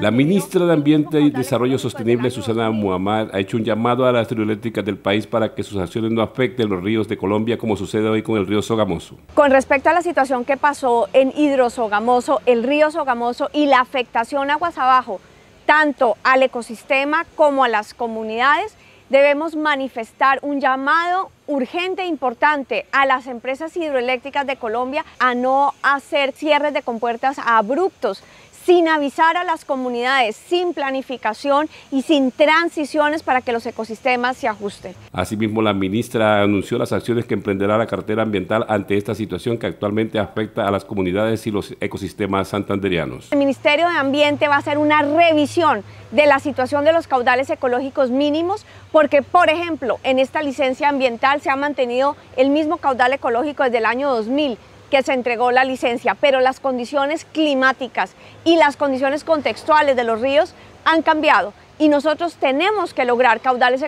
La ministra de Ambiente y Desarrollo Sostenible, Susana Muhammad, ha hecho un llamado a las hidroeléctricas del país para que sus acciones no afecten los ríos de Colombia como sucede hoy con el río Sogamoso. Con respecto a la situación que pasó en Hidrosogamoso, el río Sogamoso y la afectación aguas abajo, tanto al ecosistema como a las comunidades, debemos manifestar un llamado urgente e importante a las empresas hidroeléctricas de Colombia a no hacer cierres de compuertas abruptos, sin avisar a las comunidades, sin planificación y sin transiciones para que los ecosistemas se ajusten. Asimismo, la ministra anunció las acciones que emprenderá la cartera ambiental ante esta situación que actualmente afecta a las comunidades y los ecosistemas santanderianos. El Ministerio de Ambiente va a hacer una revisión de la situación de los caudales ecológicos mínimos porque, por ejemplo, en esta licencia ambiental se ha mantenido el mismo caudal ecológico desde el año 2000 que se entregó la licencia, pero las condiciones climáticas y las condiciones contextuales de los ríos han cambiado y nosotros tenemos que lograr caudales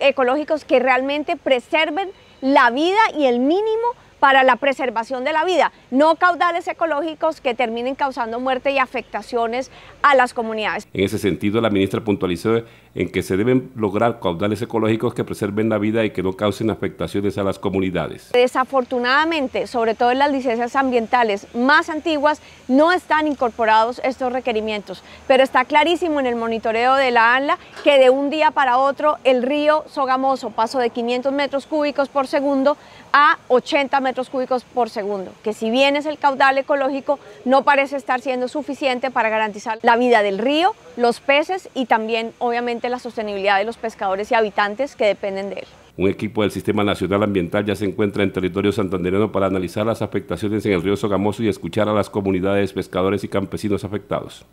ecológicos que realmente preserven la vida y el mínimo para la preservación de la vida, no caudales ecológicos que terminen causando muerte y afectaciones a las comunidades. En ese sentido, la ministra puntualizó en que se deben lograr caudales ecológicos que preserven la vida y que no causen afectaciones a las comunidades. Desafortunadamente, sobre todo en las licencias ambientales más antiguas, no están incorporados estos requerimientos, pero está clarísimo en el monitoreo de la ANLA que de un día para otro el río Sogamoso pasó de 500 metros cúbicos por segundo a 80 metros cúbicos por segundo, que si bien es el caudal ecológico, no parece estar siendo suficiente para garantizar la vida del río, los peces y también obviamente la sostenibilidad de los pescadores y habitantes que dependen de él. Un equipo del Sistema Nacional Ambiental ya se encuentra en territorio santandereano para analizar las afectaciones en el río Sogamoso y escuchar a las comunidades, pescadores y campesinos afectados.